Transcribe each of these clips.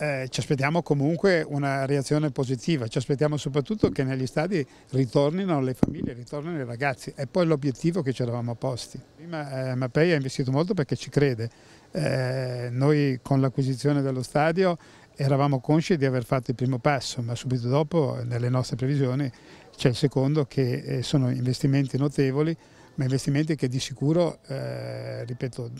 eh, ci aspettiamo comunque una reazione positiva, ci aspettiamo soprattutto che negli stadi ritornino le famiglie, ritornino i ragazzi, è poi l'obiettivo che ci eravamo posti. Prima eh, Mappei ha investito molto perché ci crede, eh, noi con l'acquisizione dello stadio eravamo consci di aver fatto il primo passo, ma subito dopo nelle nostre previsioni c'è il secondo che eh, sono investimenti notevoli ma investimenti che di sicuro, eh, ripeto,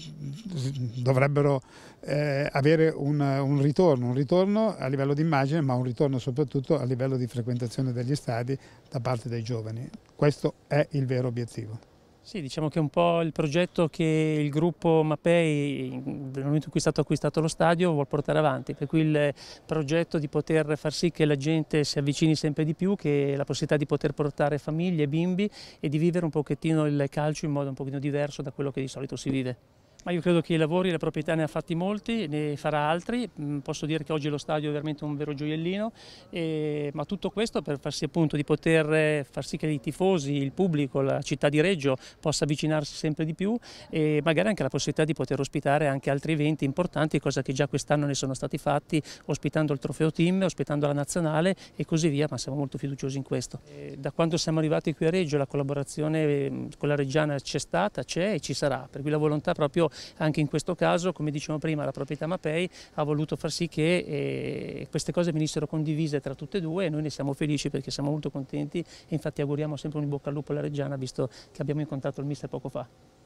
dovrebbero eh, avere un, un, ritorno, un ritorno a livello di immagine, ma un ritorno soprattutto a livello di frequentazione degli stadi da parte dei giovani. Questo è il vero obiettivo. Sì, diciamo che è un po' il progetto che il gruppo Mapei, nel momento in cui è stato acquistato lo stadio, vuole portare avanti, per cui il progetto di poter far sì che la gente si avvicini sempre di più, che la possibilità di poter portare famiglie, bimbi e di vivere un pochettino il calcio in modo un pochino diverso da quello che di solito si vive. Ma io credo che i lavori la proprietà ne ha fatti molti, ne farà altri, mm, posso dire che oggi lo stadio è veramente un vero gioiellino, e, ma tutto questo per far sì, appunto, di poter eh, far sì che i tifosi, il pubblico, la città di Reggio possa avvicinarsi sempre di più e magari anche la possibilità di poter ospitare anche altri eventi importanti, cosa che già quest'anno ne sono stati fatti, ospitando il trofeo team, ospitando la nazionale e così via, ma siamo molto fiduciosi in questo. E, da quando siamo arrivati qui a Reggio la collaborazione mm, con la Reggiana c'è stata, c'è e ci sarà, per cui la volontà proprio anche in questo caso, come dicevamo prima, la proprietà Mapei ha voluto far sì che eh, queste cose venissero condivise tra tutte e due e noi ne siamo felici perché siamo molto contenti e infatti auguriamo sempre un in bocca al lupo alla Reggiana visto che abbiamo incontrato il mister poco fa.